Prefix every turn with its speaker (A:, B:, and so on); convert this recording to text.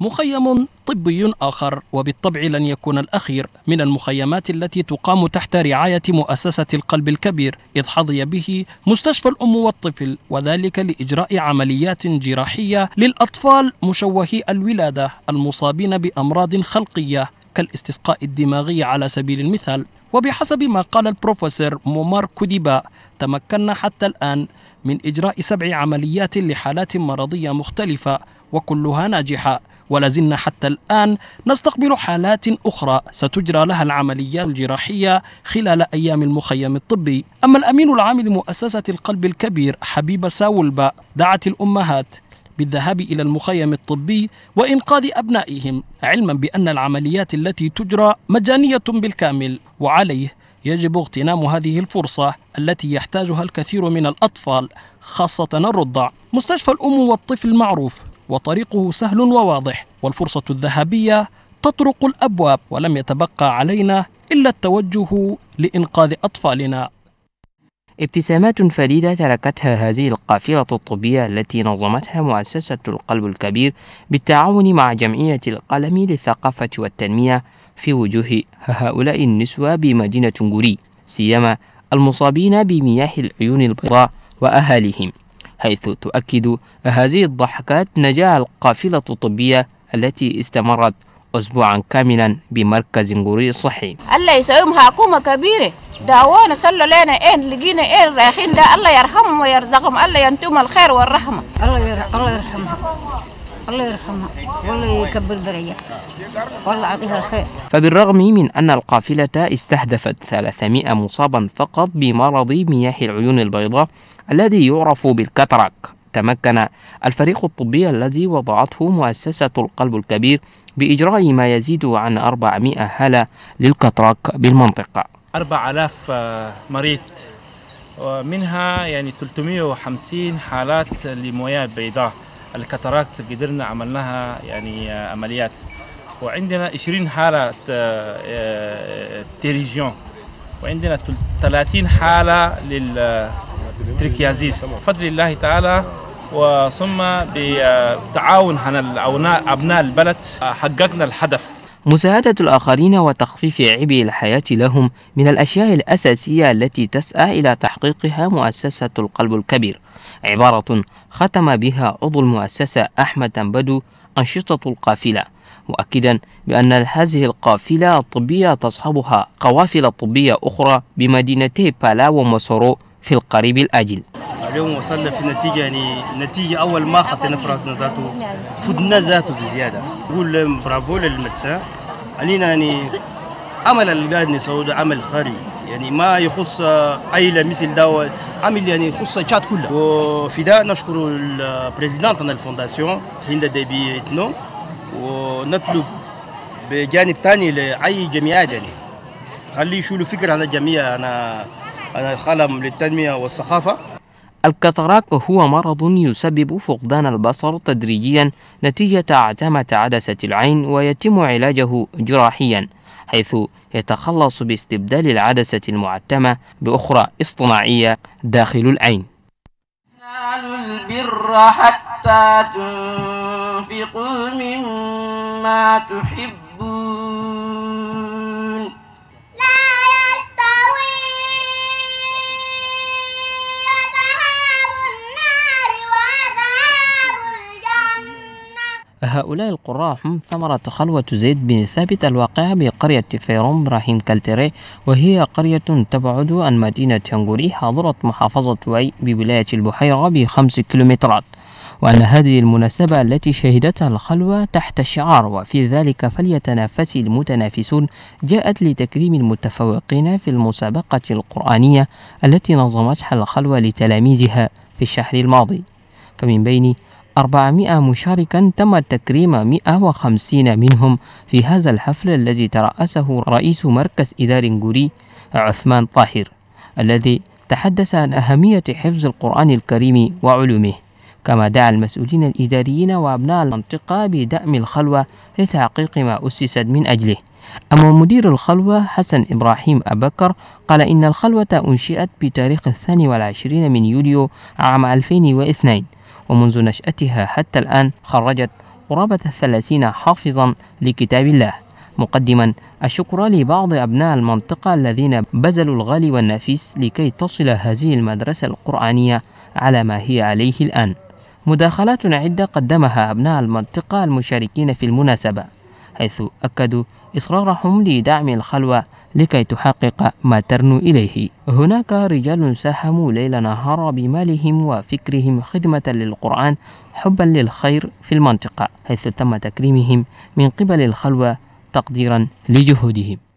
A: مخيم طبي آخر وبالطبع لن يكون الأخير من المخيمات التي تقام تحت رعاية مؤسسة القلب الكبير إذ حظي به مستشفى الأم والطفل وذلك لإجراء عمليات جراحية للأطفال مشوهي الولادة المصابين بأمراض خلقية كالاستسقاء الدماغي على سبيل المثال وبحسب ما قال البروفيسور مومار كوديبا تمكنا حتى الآن من إجراء سبع عمليات لحالات مرضية مختلفة وكلها ناجحة ولازلنا حتى الآن نستقبل حالات أخرى ستجرى لها العمليات الجراحية خلال أيام المخيم الطبي أما الأمين العام لمؤسسة القلب الكبير حبيب ساولبا دعت الأمهات بالذهاب إلى المخيم الطبي وإنقاذ أبنائهم علما بأن العمليات التي تجرى مجانية بالكامل وعليه يجب اغتنام هذه الفرصة التي يحتاجها الكثير من الأطفال خاصة الرضع مستشفى الأم والطفل معروف وطريقه سهل وواضح والفرصة الذهبية تطرق الأبواب ولم يتبقى علينا إلا التوجه لإنقاذ أطفالنا
B: ابتسامات فريدة تركتها هذه القافلة الطبية التي نظمتها مؤسسة القلب الكبير بالتعاون مع جمعية القلم للثقافة والتنمية في وجوه هؤلاء النسوة بمدينة جوري سيما المصابين بمياه العيون البيضاء وأهاليهم حيث تؤكد هذه الضحكات نجاح القافلة الطبية التي استمرت أسبوعا كاملا بمركز غوري الصحي الله يسعيهم حكومة كبيرة دعوانا صلوا لنا إين لقينا إين إيه، رايحين ده الله يرحمهم ويرزقهم الله ينتم
A: الخير والرحمة الله يرحمهم الله يرحمها والله يكبر
B: بريه والله يعطيها الخير فبالرغم من أن القافلة استهدفت 300 مصابا فقط بمرض مياه العيون البيضاء الذي يعرف بالكترك تمكن الفريق الطبي الذي وضعته مؤسسة القلب الكبير بإجراء ما يزيد عن 400 هالة للكترك بالمنطقة
A: 4000 مريض ومنها يعني 350 حالات لمياه بيضاء الكتاركت قدرنا عملناها يعني آه، عمليات وعندنا 20 حالة آه، آه، تيريجيون وعندنا 30 حالة للتريكيازيس بفضل الله تعالى وثم بتعاون أبناء البلد حققنا الهدف
B: مساعدة الآخرين وتخفيف عبء الحياة لهم من الأشياء الأساسية التي تسعى إلى تحقيقها مؤسسة القلب الكبير عبارة ختم بها عضو المؤسسة أحمد تنبدو أنشطة القافلة مؤكدا بأن هذه القافلة الطبية تصحبها قوافل طبية أخرى بمدينتي بالا ومسورو في القريب الآجل
A: اليوم وصلنا في النتيجة يعني نتيجة أول ما خطينا في راسنا ذاته فدنا ذاته بزيادة نقول برافو للمدسة علينا يعني عمل اللي سعود عمل خارجي يعني ما يخص عائله مثل ده عمل يعني يخص الشعب كله وفي دا نشكر البريزيدانت تاع الفونداسيون هند ديبي اتنو ونطلب بجانب ثاني لاي جمعيات يعني خلي يشوفوا فكره على الجميع انا انا خلم للتنميه والثقافه
B: الكاتاراك هو مرض يسبب فقدان البصر تدريجيا نتيجة عتمة عدسة العين ويتم علاجه جراحيا حيث يتخلص باستبدال العدسة المعتمة بأخرى اصطناعية داخل العين
A: البر حتى تنفقوا مما تحب
B: هؤلاء القراء هم ثمرة خلوة زيد بن ثابت الواقعة بقرية فيروم ابراهيم كالتري وهي قرية تبعد عن مدينة هنغوري حاضرة محافظة وعي بولاية البحيرة بخمس كيلومترات وأن هذه المناسبة التي شهدتها الخلوة تحت الشعار وفي ذلك فليتنافس المتنافسون جاءت لتكريم المتفوقين في المسابقة القرآنية التي نظمتها الخلوة لتلاميذها في الشهر الماضي فمن بين 400 مشاركا تم تكريم 150 منهم في هذا الحفل الذي ترأسه رئيس مركز إدار غوري عثمان طاهر الذي تحدث عن أهمية حفظ القرآن الكريم وعلومه كما دعا المسؤولين الإداريين وأبناء المنطقة بدعم الخلوة لتحقيق ما أسست من أجله أما مدير الخلوة حسن إبراهيم أبكر قال إن الخلوة أنشئت بتاريخ الثاني والعشرين من يوليو عام 2002 ومنذ نشأتها حتى الآن خرجت قرابة الثلاثين حافظا لكتاب الله مقدما الشكر لبعض أبناء المنطقة الذين بذلوا الغالي والنفيس لكي تصل هذه المدرسة القرآنية على ما هي عليه الآن مداخلات عدة قدمها أبناء المنطقة المشاركين في المناسبة حيث أكدوا إصرارهم لدعم الخلوة لكي تحقق ما ترنو إليه هناك رجال ساهموا ليل نهار بمالهم وفكرهم خدمة للقرآن حبا للخير في المنطقة حيث تم تكريمهم من قبل الخلوة تقديرا لجهودهم